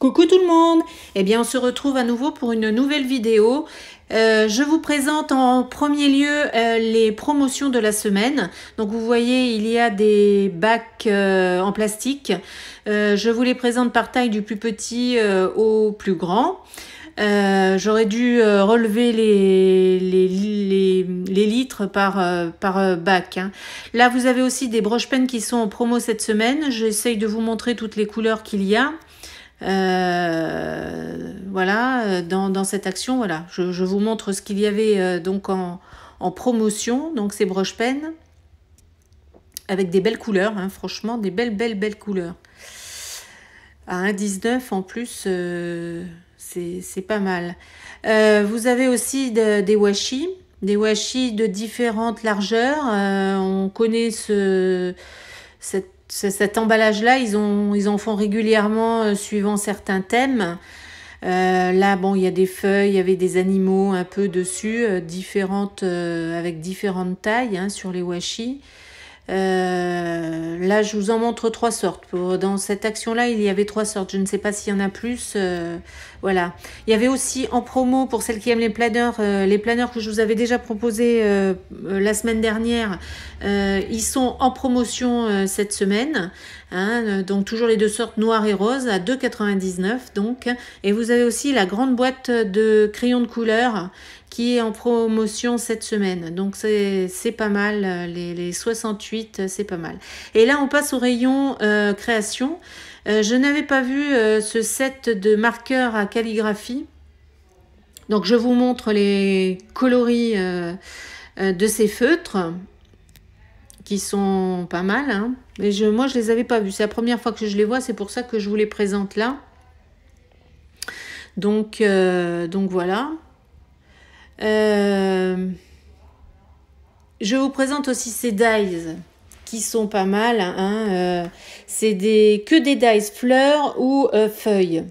Coucou tout le monde Eh bien on se retrouve à nouveau pour une nouvelle vidéo. Euh, je vous présente en premier lieu euh, les promotions de la semaine. Donc vous voyez il y a des bacs euh, en plastique. je vous les présente par taille du plus petit au plus grand. Euh, j'aurais dû euh, relever les, les, litres par, euh, par bac. Hein. Là, vous avez aussi des broches peines qui sont en promo cette semaine. J'essaye de vous montrer toutes les couleurs qu'il y a. voilà, dans, cette action, voilà, je, vous montre ce qu'il y avait donc en, promotion, donc ces broches peines avec des belles couleurs, hein, franchement, des belles, belles, belles couleurs. À 1,19 en plus, c'est pas mal. Euh, vous avez aussi des washi, des washi de différentes largeurs. Euh, on connaît ce, cet emballage-là, ils, ont, ils en font régulièrement euh, suivant certains thèmes. là, bon, il y a des feuilles, il y avait des animaux un peu dessus, différentes, avec différentes tailles hein, sur les washi là, je vous en montre trois sortes. Dans cette action-là, il y avait trois sortes. Je ne sais pas s'il y en a plus. Euh, voilà. Il y avait aussi en promo, pour celles qui aiment les planeurs, euh, les planeurs que je vous avais déjà proposés euh, la semaine dernière, ils sont en promotion cette semaine. Hein, donc toujours les deux sortes noir et rose à 2,99 donc. Et vous avez aussi la grande boîte de crayons de couleur qui est en promotion cette semaine. Donc c'est pas mal, euh, les, 68, euh, c'est pas mal. Et là, on passe au rayon euh, création. je n'avais pas vu ce set de marqueurs à calligraphie. Donc je vous montre les coloris de ces feutres qui sont pas mal. Hein. Mais je, moi, je les avais pas vus. C'est la première fois que je les vois. C'est pour ça que je vous les présente là. Donc, donc voilà. Euh, je vous présente aussi ces dies qui sont pas mal. Hein, euh, c'est des, que des dies fleurs ou euh, feuilles.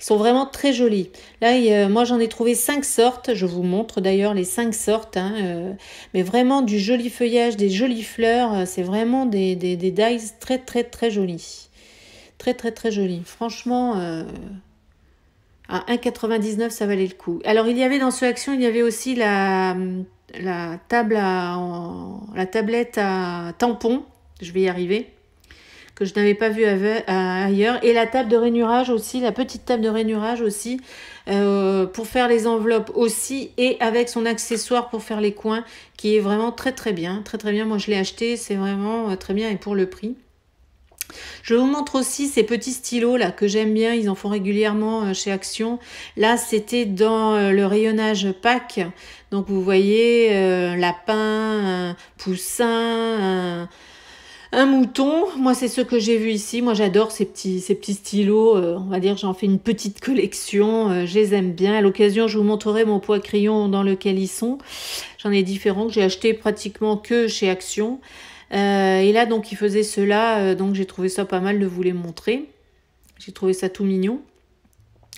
Ils sont vraiment très jolis. Là, moi, j'en ai trouvé cinq sortes. Je vous montre d'ailleurs les cinq sortes. Hein, mais vraiment du joli feuillage, des jolies fleurs. c'est vraiment des, des, très, très, très jolis. Très, très, très jolis. Franchement à 1,99 ça valait le coup. Alors il y avait dans ce action, il y avait aussi la, la, table à, la tablette à tampon, je vais y arriver, que je n'avais pas vu euh, ailleurs, et la table de rainurage aussi, la petite table de rainurage aussi, euh, pour faire les enveloppes aussi, et avec son accessoire pour faire les coins, qui est vraiment très très bien, très très bien, moi je l'ai acheté, c'est vraiment euh, très bien, et pour le prix. Je vous montre aussi ces petits stylos là que j'aime bien, ils en font régulièrement euh, chez Action. Là, c'était dans euh, le rayonnage pack. Donc vous voyez euh, lapin, poussin, un, mouton. Moi, c'est ce que j'ai vu ici. Moi, j'adore ces petits, stylos. on va dire, j'en fais une petite collection. je les aime bien. À l'occasion, je vous montrerai mon poids crayon dans lequel ils sont. J'en ai différents que j'ai acheté pratiquement que chez Action. Euh, et là, donc, il faisait cela. Euh, donc, j'ai trouvé ça pas mal de vous les montrer. J'ai trouvé ça tout mignon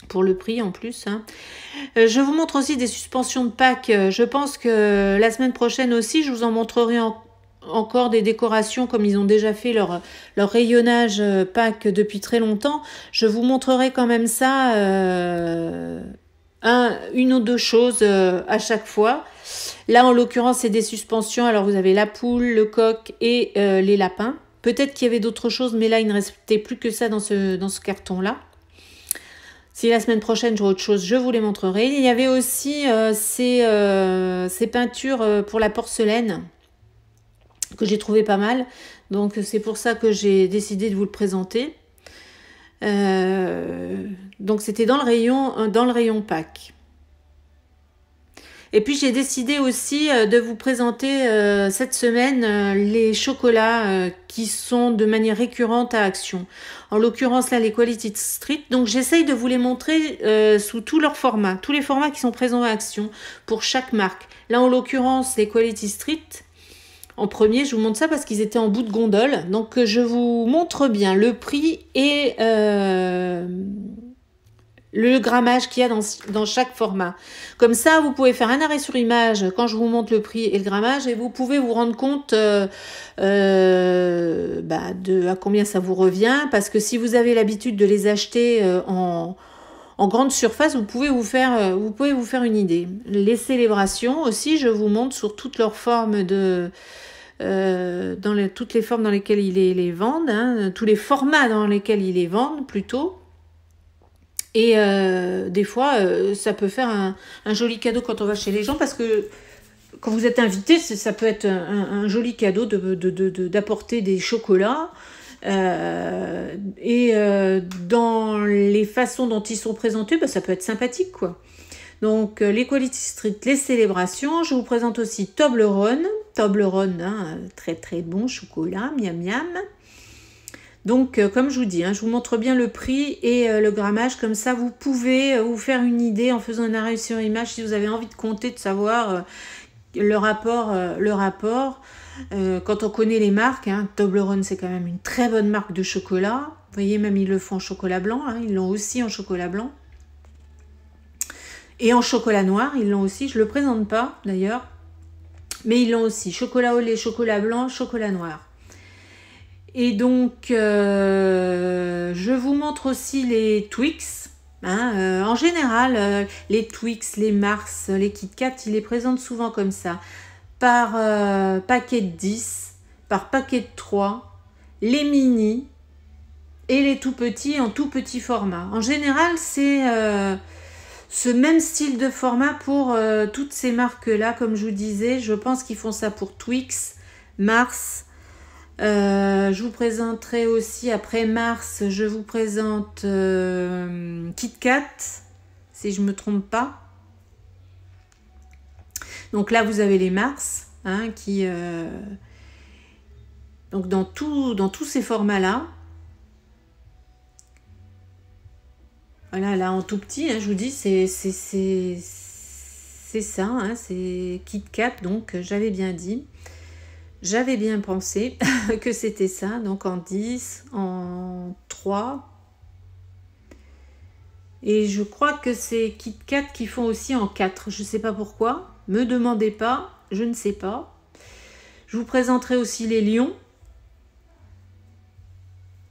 pour le prix en plus. Hein. Euh, je vous montre aussi des suspensions de Pâques. Je pense que la semaine prochaine aussi, je vous en montrerai encore des décorations comme ils ont déjà fait leur, leur rayonnage Pâques depuis très longtemps. Je vous montrerai quand même ça une ou deux choses euh, à chaque fois. Là, en l'occurrence, c'est des suspensions. Alors, vous avez la poule, le coq et euh, les lapins. Peut-être qu'il y avait d'autres choses, mais là, il ne restait plus que ça dans ce, carton-là. Si la semaine prochaine, j'aurai autre chose, je vous les montrerai. Il y avait aussi euh, ces, ces, peintures pour la porcelaine que j'ai trouvé pas mal. Donc, c'est pour ça que j'ai décidé de vous le présenter. Euh, donc c'était dans le rayon euh, dans le rayon Pâques. Et puis j'ai décidé aussi euh, de vous présenter cette semaine les chocolats qui sont de manière récurrente à Action. En l'occurrence là les Quality Street. Donc j'essaye de vous les montrer sous tous leurs formats, tous les formats qui sont présents à Action pour chaque marque. Là en l'occurrence les Quality Street, en premier, je vous montre ça parce qu'ils étaient en bout de gondole. Donc euh, je vous montre bien le prix et euh, le grammage qu'il y a dans, chaque format. Comme ça, vous pouvez faire un arrêt sur image quand je vous montre le prix et le grammage et vous pouvez vous rendre compte euh, bah, de à combien ça vous revient. Parce que si vous avez l'habitude de les acheter en en grande surface, vous pouvez vous faire, euh, vous pouvez vous faire une idée. Les célébrations aussi, je vous montre sur toutes leurs formes de, euh, dans les, toutes les formes dans lesquelles ils les, vendent, hein, tous les formats dans lesquels ils les vendent plutôt. Et euh, des fois, ça peut faire un, joli cadeau quand on va chez les gens parce que quand vous êtes invité, ça peut être un, joli cadeau d'apporter de, des chocolats euh, et euh, dans les façons dont ils sont présentés, bah, ça peut être sympathique, quoi. Donc, euh, les Quality Street, les célébrations. Je vous présente aussi Toblerone. Toblerone, hein, très très bon chocolat, miam miam. Donc, comme je vous dis, hein, je vous montre bien le prix et le grammage. Comme ça, vous pouvez vous faire une idée en faisant une arrêt sur image si vous avez envie de compter, de savoir le rapport. le rapport. Euh, quand on connaît les marques, hein, Toblerone c'est quand même une très bonne marque de chocolat. Vous voyez, même ils le font en chocolat blanc, hein, ils l'ont aussi en chocolat blanc. Et en chocolat noir, ils l'ont aussi, je ne le présente pas d'ailleurs, mais ils l'ont aussi, chocolat au lait, chocolat blanc, chocolat noir. Et donc, euh, je vous montre aussi les Twix. Hein, euh, en général, les Twix, les Mars, les Kit ils les présentent souvent comme ça. Euh, par paquet de 10, par paquet de 3, les mini et les tout petits en tout petit format. En général, c'est euh, ce même style de format pour euh, toutes ces marques-là. Comme je vous disais, je pense qu'ils font ça pour Twix, Mars. je vous présenterai aussi après Mars, je vous présente KitKat, si je me trompe pas. Donc là, vous avez les Mars, hein, qui... Euh, donc dans, tout, dans tous ces formats-là, voilà, là en tout petit, hein, je vous dis, c'est ça, hein, c'est Kit donc euh, j'avais bien dit. J'avais bien pensé que c'était ça, donc en 10, en 3, et je crois que c'est KitKat qui font aussi en 4. Je ne sais pas pourquoi. Me demandez pas, je ne sais pas. Je vous présenterai aussi les lions,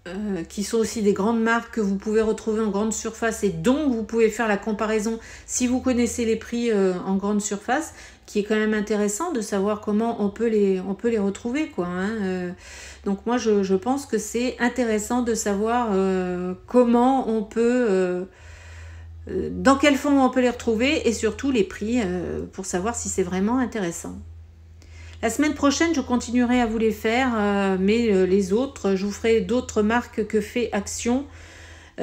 euh, qui sont aussi des grandes marques que vous pouvez retrouver en grande surface et donc vous pouvez faire la comparaison si vous connaissez les prix euh, en grande surface, qui est quand même intéressant de savoir comment on peut les, on peut les retrouver. Quoi, hein, euh. donc moi, je, je pense que c'est intéressant de savoir comment on peut euh, dans quel fonds on peut les retrouver et surtout les prix euh, pour savoir si c'est vraiment intéressant. La semaine prochaine, je continuerai à vous les faire, euh, mais les autres, je vous ferai d'autres marques que fait Action.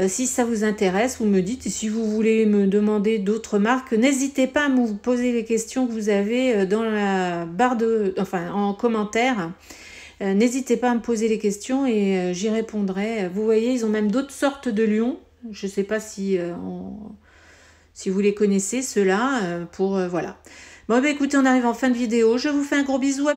si ça vous intéresse, vous me dites. si vous voulez me demander d'autres marques, n'hésitez pas à me poser les questions que vous avez dans la barre de, enfin, en commentaire. n'hésitez pas à me poser les questions et j'y répondrai. Vous voyez, ils ont même d'autres sortes de lions. Je ne sais pas si, euh, si vous les connaissez, ceux-là. Euh, pour, euh, voilà. Bon, bah, écoutez, on arrive en fin de vidéo. Je vous fais un gros bisou.